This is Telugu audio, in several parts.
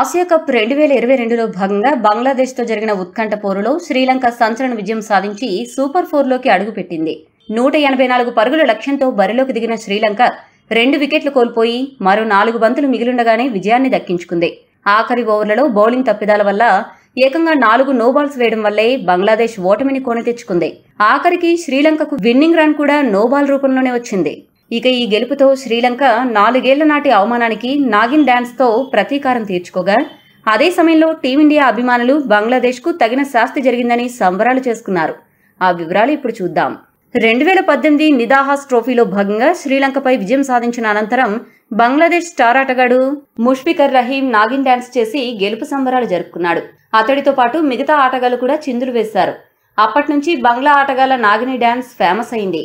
ఆసియా కప్ రెండు వేల ఇరవై రెండులో భాగంగా బంగ్లాదేశ్తో జరిగిన ఉత్కంఠ పోరులో శ్రీలంక సంచలన విజయం సాధించి సూపర్ ఫోర్లోకి అడుగుపెట్టింది నూట ఎనభై నాలుగు పరుగుల లక్ష్యంతో బరిలోకి దిగిన శ్రీలంక రెండు వికెట్లు కోల్పోయి మరో నాలుగు బంతులు మిగిలిండగానే విజయాన్ని దక్కించుకుంది ఆఖరి ఓవర్లలో బౌలింగ్ తప్పిదాల వల్ల ఏకంగా నాలుగు నోబాల్స్ వేయడం వల్లే బంగ్లాదేశ్ ఓటమిని కొని తెచ్చుకుంది ఆఖరికి శ్రీలంకకు విన్నింగ్ రన్ కూడా నోబాల్ రూపంలోనే వచ్చింది ఇక ఈ గెలుపుతో శ్రీలంక నాలుగేళ్ల నాటి అవమానానికి నాగిన్ డ్యాన్స్తో ప్రతీకారం తీర్చుకోగా అదే సమయంలో టీమిండియా అభిమానులు బంగ్లాదేశ్కు తగిన శాస్తి జరిగిందని సంబరాలు చేసుకున్నారు ఆ వివరాలు ఇప్పుడు చూద్దాం రెండు వేల పద్దెనిమిది నిదాహాస్ ట్రోఫీలో భాగంగా శ్రీలంకపై విజయం సాధించిన అనంతరం బంగ్లాదేశ్ స్టార్ ఆటగాడు ముష్ఫికర్ రహీం నాగిన్ డాన్స్ చేసి గెలుపు సంబరాలు జరుపుకున్నాడు అతడితో పాటు మిగతా ఆటగాళ్లు కూడా చిందులు వేశారు అప్పటి నుంచి బంగ్లా ఆటగాళ్ల నాగిని డాన్స్ ఫేమస్ అయింది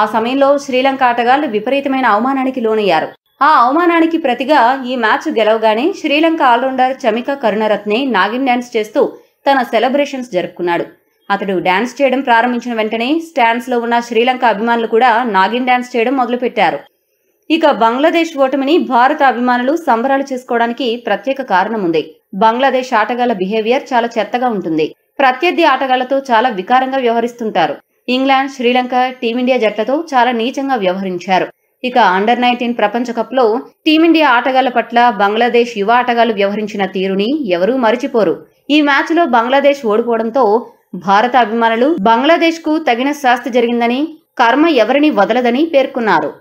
ఆ సమయంలో శ్రీలంక ఆటగాళ్లు విపరీతమైన అవమానానికి లోనయ్యారు ఆ అవమానానికి ప్రతిగా ఈ మ్యాచ్ గెలవగానే శ్రీలంక ఆల్రౌండర్ చమిక కరుణరత్నే నాగిన్ డ్యాన్స్ చేస్తూ తన సెలబ్రేషన్స్ జరుపుకున్నాడు అతడు డ్యాన్స్ చేయడం ప్రారంభించిన వెంటనే స్టాండ్స్లో ఉన్న శ్రీలంక అభిమానులు కూడా నాగిన్ డ్యాన్స్ చేయడం మొదలుపెట్టారు ఇక బంగ్లాదేశ్ ఓటమిని భారత అభిమానులు సంబరాలు చేసుకోవడానికి ప్రత్యేక కారణం ఉంది బంగ్లాదేశ్ ఆటగాళ్ల బిహేవియర్ చాలా చెత్తగా ఉంటుంది ప్రత్యర్థి ఆటగాళ్లతో చాలా వికారంగా వ్యవహరిస్తుంటారు ఇంగ్లాండ్ శ్రీలంక టీమిండియా జట్లతో చాలా నీచంగా వ్యవహరించారు ఇక అండర్ నైన్టీన్ ప్రపంచ కప్లో టీమిండియా ఆటగాళ్ల పట్ల బంగ్లాదేశ్ యువ ఆటగాళ్లు వ్యవహరించిన తీరుని ఎవరూ మరిచిపోరు ఈ మ్యాచ్లో బంగ్లాదేశ్ ఓడిపోవడంతో భారత అభిమానులు బంగ్లాదేశ్ కు తగిన శాస్తి జరిగిందని కర్మ ఎవరిని వదలదని పేర్కొన్నారు